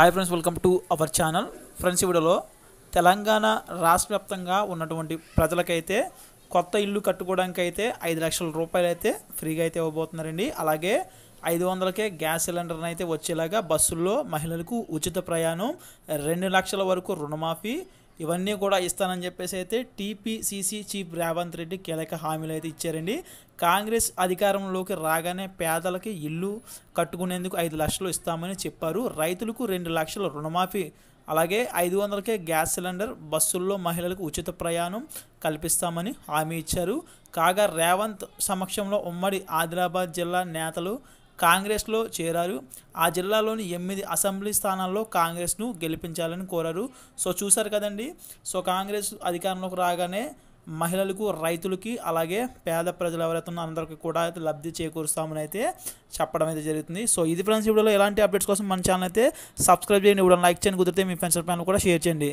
hi friends welcome to our channel friends వీడియోలో తెలంగాణ రాష్ట్ర వ్యాప్తంగా ఉన్నటువంటి ప్రజలకైతే కొత్త ఇల్లు కట్టుకోవడానికి అయితే ఐదు లక్షల రూపాయలు అయితే ఫ్రీగా అయితే ఇవ్వబోతున్నారండి అలాగే ఐదు వందలకే గ్యాస్ సిలిండర్ని అయితే వచ్చేలాగా బస్సుల్లో మహిళలకు ఉచిత ప్రయాణం రెండు లక్షల వరకు రుణమాఫీ ఇవన్నీ కూడా ఇస్తానని చెప్పేసి అయితే టీపీసీసీ చీఫ్ రేవంత్ రెడ్డి కీలక హామీలు అయితే ఇచ్చారండి కాంగ్రెస్ అధికారంలోకి రాగానే పేదలకి ఇల్లు కట్టుకునేందుకు ఐదు లక్షలు ఇస్తామని చెప్పారు రైతులకు రెండు లక్షల రుణమాఫీ అలాగే ఐదు వందలకే గ్యాస్ సిలిండర్ బస్సుల్లో మహిళలకు ఉచిత ప్రయాణం కల్పిస్తామని హామీ ఇచ్చారు కాగా రేవంత్ సమక్షంలో ఉమ్మడి ఆదిలాబాద్ జిల్లా నేతలు కాంగ్రెస్లో చేరారు ఆ జిల్లాలోని ఎనిమిది అసెంబ్లీ స్థానాల్లో కాంగ్రెస్ను గెలిపించాలని కోరారు సో చూశారు కదండి సో కాంగ్రెస్ అధికారంలోకి రాగానే మహిళలకు రైతులకి అలాగే పేద ప్రజలు ఎవరైతే ఉన్నారో అందరికీ కూడా అయితే లబ్ధి చేకూరుస్తామని అయితే చెప్పడం అయితే జరుగుతుంది సో ఇది ఫ్రెండ్స్ ఇప్పుడు ఎలాంటి అప్డేట్స్ కోసం మన ఛానల్ అయితే సబ్స్క్రైబ్ చేయండి ఇవ్వడం లైక్ చేయండి కుదిరితే మీ ఫ్రెండ్స్ పైన కూడా షేర్ చేయండి